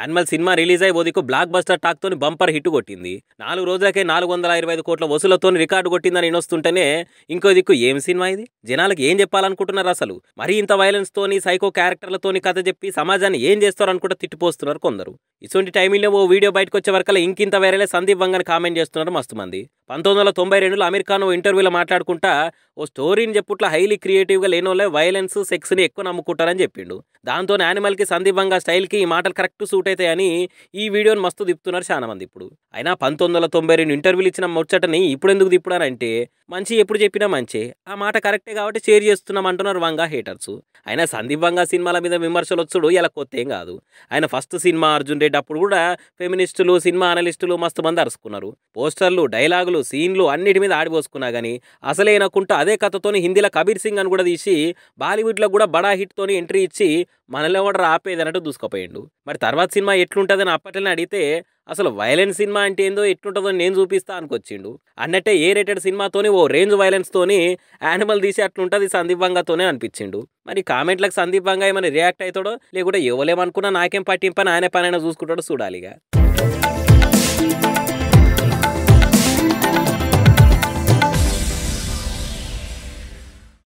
యాన్మల్ cinema release అయ్యి ఓదికు blockbuster టాక్తో బంపర్ హిట్ కొట్టింది నాలుగు రోజులకే నాలుగు వందల ఇరవై ఐదు కోట్ల వసూలతో రికార్డు కొట్టిందని వినొస్తుంటేనే ఇంకో దిక్కు ఏం సినిమా ఇది జనాలకు ఏం చెప్పాలనుకుంటున్నారు అసలు మరీ ఇంత వైలెన్స్తోని సైకో క్యారెక్టర్లతోని కథ చెప్పి సమాజాన్ని ఏం చేస్తారనుకుంటే తిట్టిపోస్తున్నారు కొందరు ఇటువంటి టైమింగ్లో ఓ వీడియో బయటకు వచ్చే ఇంక ఇంకింత వేరే సందీప్ వంగని కామెంట్ చేస్తున్నారు మస్తు మంది పంతొమ్మిది వందల తొంభై రెండులో అమెరికాను ఇంటర్వ్యూలో మాట్లాడుకుంటా ఓ స్టోరీని చెప్పుట్ల హైలీ క్రియేటివ్గా వాళ్ళే వైలెన్స్ సెక్స్ని ఎక్కువ నమ్ముకుంటారని చెప్పిండు దాంతో యానిమల్కి సందీప్ వంగ స్టైల్కి ఈ మాటలు కరెక్ట్ సూట్ సూట్ అని ఈ వీడియోని మస్తు తిప్పుతున్నారు చాలామంది ఇప్పుడు అయినా పంతొమ్మిది వందల తొంభై రెండు ఇంటర్వ్యూలు ఇచ్చిన ముచ్చటని ఇప్పుడు ఎందుకు తిప్పుడారంటే మంచి ఎప్పుడు చెప్పినా మంచి ఆ మాట కరెక్టే కాబట్టి షేర్ చేస్తున్నాం అంటున్నారు వంగా హేటర్స్ అయినా సందీప్ వంగా సినిమాల మీద విమర్శలు వచ్చుడు ఇలా కొత్త ఏం కాదు ఆయన ఫస్ట్ సినిమా అర్జున్ రెడ్డి అప్పుడు కూడా ఫెమినిస్టులు సినిమా అనలిస్టులు మస్తు మంది అరుచుకున్నారు పోస్టర్లు డైలాగులు సీన్లు అన్నిటి మీద ఆడిపోసుకున్నా కానీ అసలేనకుంటా అదే కథతోని హిందీలో కబీర్ సింగ్ అని కూడా తీసి బాలీవుడ్లో కూడా బడా హిట్తోని ఎంట్రీ ఇచ్చి మనలో కూడా రాపేదన్నట్టు దూసుకుపోయిండు మరి తర్వాత సినిమా ఎట్లుంటుందని అప్పట్లోనే అడిగితే అసలు వైలెన్స్ సినిమా అంటే ఏందో ఎట్లుంటుందో నేను చూపిస్తా అనుకొచ్చిండు అన్నట్టే ఏ రేటెడ్ సినిమాతోని ఓ రేంజ్ వైలెన్స్తోని యానిమల్ తీసి అట్లుంటుంది సందీప్ బంగాతోనే అనిపించిండు మరి కామెంట్లకు సందీప్ బంగా ఏమైనా రియాక్ట్ అవుతాడో లేకుంటే ఎవలేమనుకున్నా నాకేం పట్టింపని ఆయన పనైనా చూసుకుంటాడో చూడాలిగా